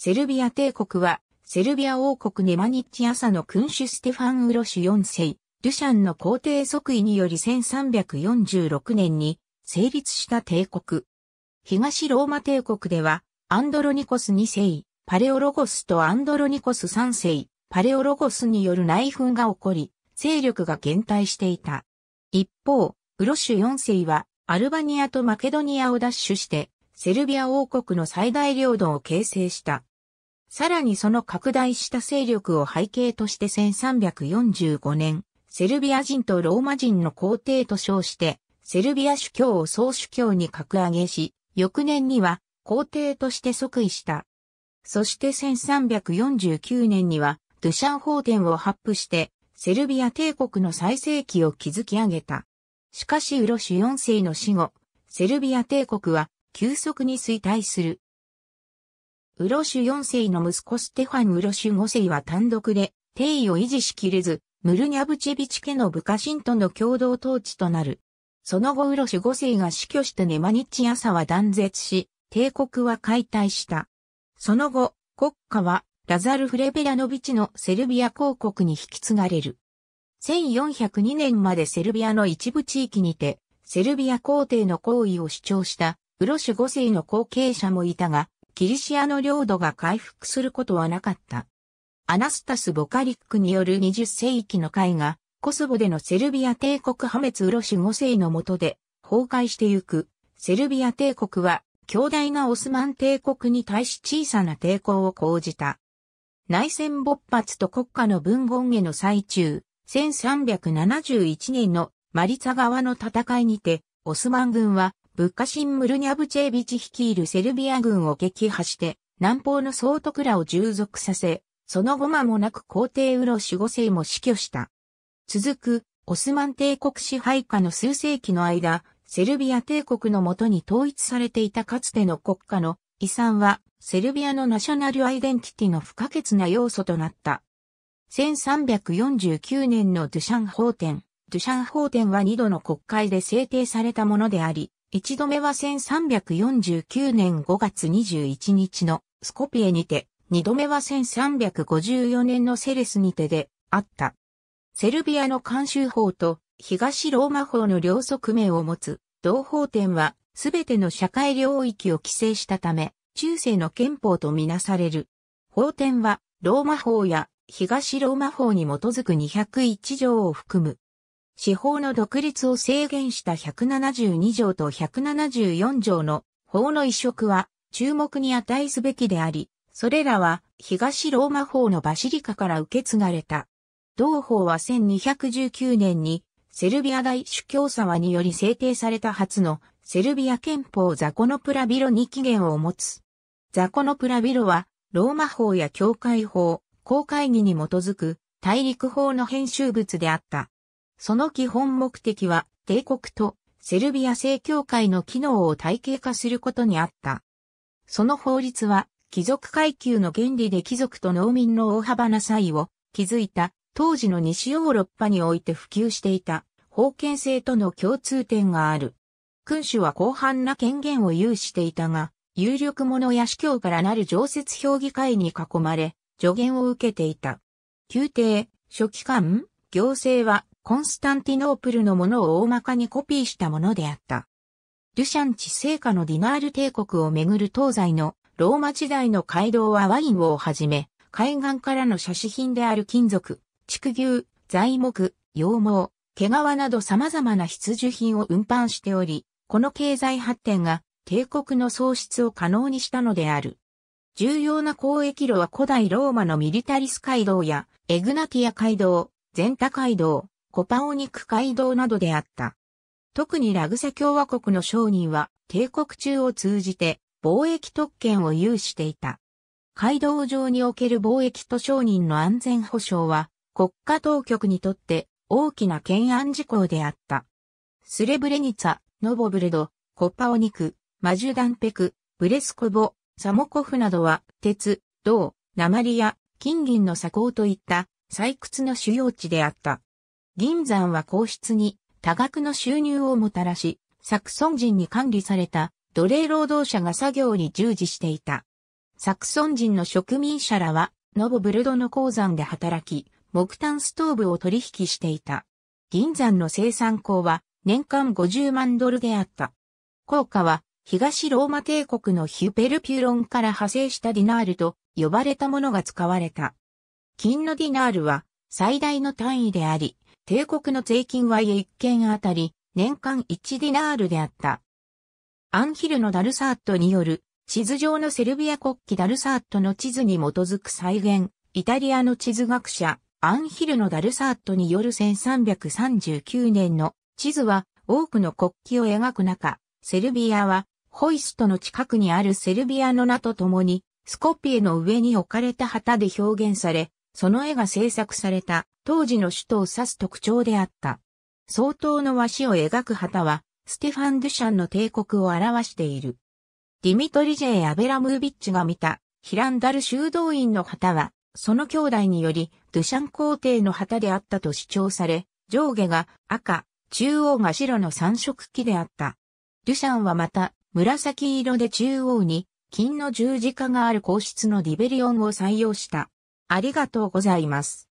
セルビア帝国は、セルビア王国ネマニッチ朝の君主ステファン・ウロシュ4世、ルシャンの皇帝即位により1346年に成立した帝国。東ローマ帝国では、アンドロニコス2世、パレオロゴスとアンドロニコス3世、パレオロゴスによる内紛が起こり、勢力が減退していた。一方、ウロシュ4世は、アルバニアとマケドニアを奪取して、セルビア王国の最大領土を形成した。さらにその拡大した勢力を背景として1345年、セルビア人とローマ人の皇帝と称して、セルビア主教を総主教に格上げし、翌年には皇帝として即位した。そして1349年には、ドゥシャン法典を発布して、セルビア帝国の最盛期を築き上げた。しかしウロシュ4世の死後、セルビア帝国は急速に衰退する。ウロシュ4世の息子ステファン・ウロシュ5世は単独で、帝位を維持しきれず、ムルニャブチェビチ家の部下神との共同統治となる。その後ウロシュ5世が死去してネマニチ朝は断絶し、帝国は解体した。その後、国家はラザル・フレベラノビチのセルビア公国に引き継がれる。1402年までセルビアの一部地域にて、セルビア皇帝の行為を主張した、ウロシュ5世の後継者もいたが、ギリシアの領土が回復することはなかった。アナスタス・ボカリックによる20世紀の絵画、コソボでのセルビア帝国破滅ウロシュ5世の下で崩壊してゆく、セルビア帝国は強大なオスマン帝国に対し小さな抵抗を講じた。内戦勃発と国家の文言への最中、1371年のマリツァ川の戦いにて、オスマン軍はブッカシン・ムルニャブチェービチ率いるセルビア軍を撃破して、南方の総督らを従属させ、その後間もなく皇帝ウロ守護イも死去した。続く、オスマン帝国支配下の数世紀の間、セルビア帝国のもとに統一されていたかつての国家の遺産は、セルビアのナショナルアイデンティティの不可欠な要素となった。1349年のドゥシャン法典。ドゥシャン法典は2度の国会で制定されたものであり、一度目は1349年5月21日のスコピエにて、二度目は1354年のセレスにてであった。セルビアの慣習法と東ローマ法の両側面を持つ同法典はすべての社会領域を規制したため、中世の憲法とみなされる。法典はローマ法や東ローマ法に基づく201条を含む司法の独立を制限した172条と174条の法の移植は注目に値すべきであり、それらは東ローマ法のバシリカから受け継がれた。同法は1219年にセルビア大主教様により制定された初のセルビア憲法ザコノプラビロに起源を持つ。ザコノプラビロはローマ法や教会法、公会議に基づく大陸法の編集物であった。その基本目的は帝国とセルビア正教会の機能を体系化することにあった。その法律は貴族階級の原理で貴族と農民の大幅な差異を築いた当時の西ヨーロッパにおいて普及していた封建制との共通点がある。君主は広範な権限を有していたが、有力者や司教からなる常設評議会に囲まれ、助言を受けていた。宮廷、書記官、行政はコンスタンティノープルのものを大まかにコピーしたものであった。ルシャンチ聖下のディナール帝国をめぐる東西のローマ時代の街道はワインをはじめ、海岸からの写真品である金属、畜牛、材木、羊毛、毛皮など様々な必需品を運搬しており、この経済発展が帝国の創出を可能にしたのである。重要な交易路は古代ローマのミリタリス街道やエグナティア街道、ゼンタ街道、コパオニク街道などであった。特にラグサ共和国の商人は帝国中を通じて貿易特権を有していた。街道上における貿易と商人の安全保障は国家当局にとって大きな懸案事項であった。スレブレニツァ、ノボブルド、コパオニク、マジュダンペク、ブレスコボ、サモコフなどは鉄、銅、鉛や金銀の砂鉱といった採掘の主要地であった。銀山は皇室に多額の収入をもたらし、サクソン人に管理された奴隷労働者が作業に従事していた。サクソン人の植民者らは、ノボブルドの鉱山で働き、木炭ストーブを取引していた。銀山の生産工は年間50万ドルであった。効果は東ローマ帝国のヒュペルピュロンから派生したディナールと呼ばれたものが使われた。金のディナールは最大の単位であり、帝国の税金は1件あたり年間1ディナールであった。アンヒルのダルサートによる地図上のセルビア国旗ダルサートの地図に基づく再現、イタリアの地図学者アンヒルのダルサートによる1339年の地図は多くの国旗を描く中、セルビアはホイストの近くにあるセルビアの名と共にスコピエの上に置かれた旗で表現され、その絵が制作された当時の首都を指す特徴であった。相当の和紙を描く旗は、ステファン・ドゥシャンの帝国を表している。ディミトリ・ジェイ・アベラムービッチが見た、ヒランダル修道院の旗は、その兄弟により、ドゥシャン皇帝の旗であったと主張され、上下が赤、中央が白の三色旗であった。ドゥシャンはまた、紫色で中央に、金の十字架がある皇室のリベリオンを採用した。ありがとうございます。